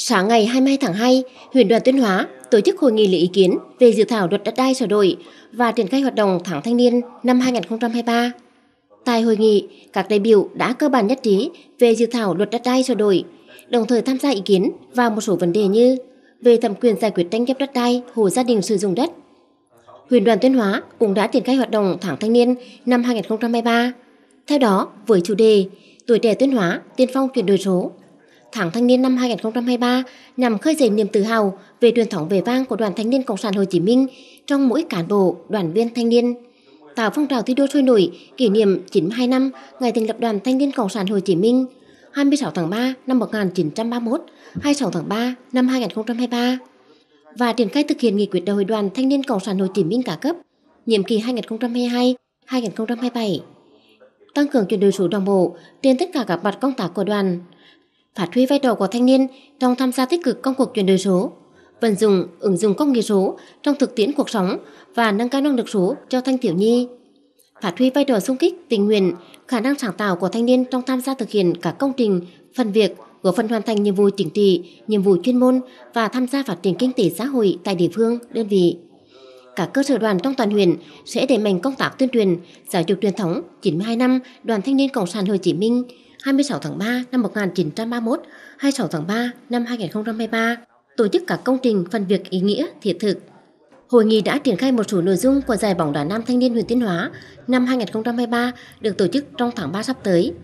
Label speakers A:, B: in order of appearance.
A: Sáng ngày 22 tháng 2, huyện đoàn Tuyên Hóa tổ chức hội nghị lấy ý kiến về dự thảo luật đất đai sửa đổi và triển khai hoạt động tháng thanh niên năm 2023. Tại hội nghị, các đại biểu đã cơ bản nhất trí về dự thảo luật đất đai sửa đổi, đồng thời tham gia ý kiến vào một số vấn đề như về thẩm quyền giải quyết tranh chấp đất đai, hộ gia đình sử dụng đất. Huyện đoàn Tuyên Hóa cũng đã triển khai hoạt động tháng thanh niên năm 2023. Theo đó, với chủ đề Tuổi trẻ Tuyên Hóa tiên phong chuyển đổi số, tháng thanh niên năm 2023 nhằm khơi dậy niềm tự hào về truyền thống vẻ vang của Đoàn Thanh niên Cộng sản Hồ Chí Minh trong mỗi cán bộ, đoàn viên thanh niên. Tạo phong trào thi đua sôi nổi kỷ niệm 92 năm ngày thành lập Đoàn Thanh niên Cộng sản Hồ Chí Minh 26 tháng 3 năm 1931, 26 tháng 3 năm 2023 và triển khai thực hiện nghị quyết đại hội đoàn thanh niên Cộng sản Hồ Chí Minh cả cấp nhiệm kỳ 2022-2027. Tăng cường chuyển đổi số đồng bộ trên tất cả các mặt công tác của đoàn, phát huy vai trò của thanh niên trong tham gia tích cực công cuộc chuyển đổi số, vận dụng ứng dụng công nghệ số trong thực tiễn cuộc sống và nâng cao năng lực số cho thanh thiếu nhi. Phát huy vai trò xung kích, tình nguyện, khả năng sáng tạo của thanh niên trong tham gia thực hiện các công trình, phần việc, góp phần hoàn thành nhiệm vụ chính trị, nhiệm vụ chuyên môn và tham gia phát triển kinh tế xã hội tại địa phương, đơn vị. cả cơ sở đoàn trong toàn huyện sẽ đẩy mạnh công tác tuyên truyền, giáo dục truyền thống 92 năm Đoàn Thanh niên Cộng sản Hồ Chí Minh 26 tháng 3 năm 1931, 26 tháng 3 năm 2023, tổ chức các công trình phần việc ý nghĩa thiết thực. Hội nghị đã triển khai một số nội dung của giải bóng đá nam thanh niên huyện Tuyên Hóa năm 2023 được tổ chức trong tháng 3 sắp tới.